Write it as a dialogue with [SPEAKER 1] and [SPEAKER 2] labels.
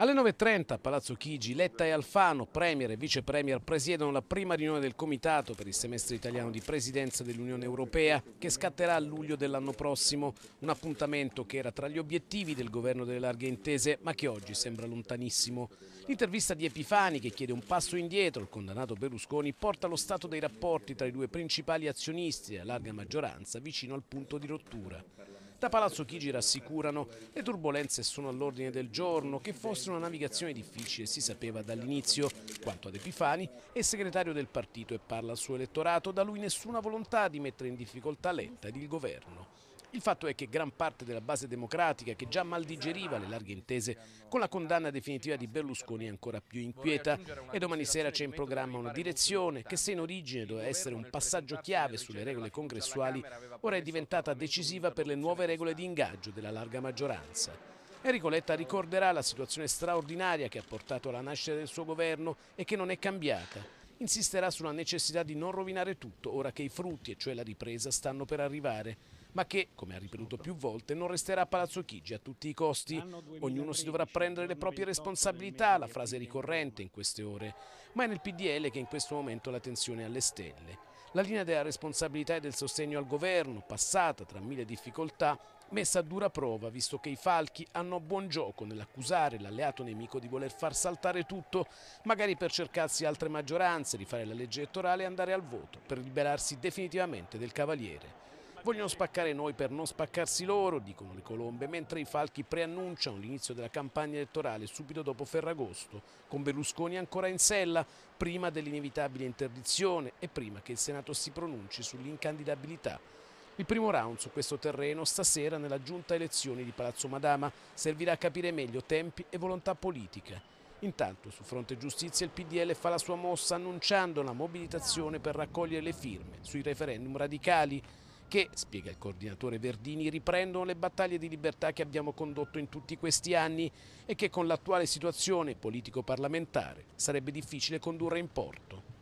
[SPEAKER 1] Alle 9.30 Palazzo Chigi, Letta e Alfano, Premier e Vice Premier, presiedono la prima riunione del Comitato per il semestre italiano di presidenza dell'Unione Europea che scatterà a luglio dell'anno prossimo, un appuntamento che era tra gli obiettivi del governo delle larghe intese ma che oggi sembra lontanissimo. L'intervista di Epifani che chiede un passo indietro al condannato Berlusconi porta lo stato dei rapporti tra i due principali azionisti a larga maggioranza vicino al punto di rottura. Da Palazzo Chigi rassicurano, le turbulenze sono all'ordine del giorno, che fosse una navigazione difficile si sapeva dall'inizio. Quanto ad Epifani, è segretario del partito e parla al suo elettorato, da lui nessuna volontà di mettere in difficoltà Letta ed il governo. Il fatto è che gran parte della base democratica, che già mal digeriva le larghe intese, con la condanna definitiva di Berlusconi è ancora più inquieta e domani sera c'è in programma una direzione che se in origine doveva essere un passaggio chiave sulle regole congressuali, ora è diventata decisiva per le nuove regole di ingaggio della larga maggioranza. Enrico Letta ricorderà la situazione straordinaria che ha portato alla nascita del suo governo e che non è cambiata. Insisterà sulla necessità di non rovinare tutto ora che i frutti, e cioè la ripresa, stanno per arrivare ma che, come ha ripetuto più volte, non resterà a Palazzo Chigi a tutti i costi. Ognuno si dovrà prendere le proprie responsabilità, la frase ricorrente in queste ore, ma è nel PDL che in questo momento la tensione è alle stelle. La linea della responsabilità e del sostegno al governo, passata tra mille difficoltà, messa a dura prova visto che i falchi hanno buon gioco nell'accusare l'alleato nemico di voler far saltare tutto, magari per cercarsi altre maggioranze, rifare la legge elettorale e andare al voto per liberarsi definitivamente del cavaliere. Vogliono spaccare noi per non spaccarsi loro, dicono le colombe, mentre i falchi preannunciano l'inizio della campagna elettorale subito dopo Ferragosto, con Berlusconi ancora in sella, prima dell'inevitabile interdizione e prima che il Senato si pronunci sull'incandidabilità il primo round su questo terreno stasera nella giunta elezioni di Palazzo Madama servirà a capire meglio tempi e volontà politica. Intanto su fronte giustizia il PDL fa la sua mossa annunciando la mobilitazione per raccogliere le firme sui referendum radicali che, spiega il coordinatore Verdini, riprendono le battaglie di libertà che abbiamo condotto in tutti questi anni e che con l'attuale situazione politico-parlamentare sarebbe difficile condurre in porto.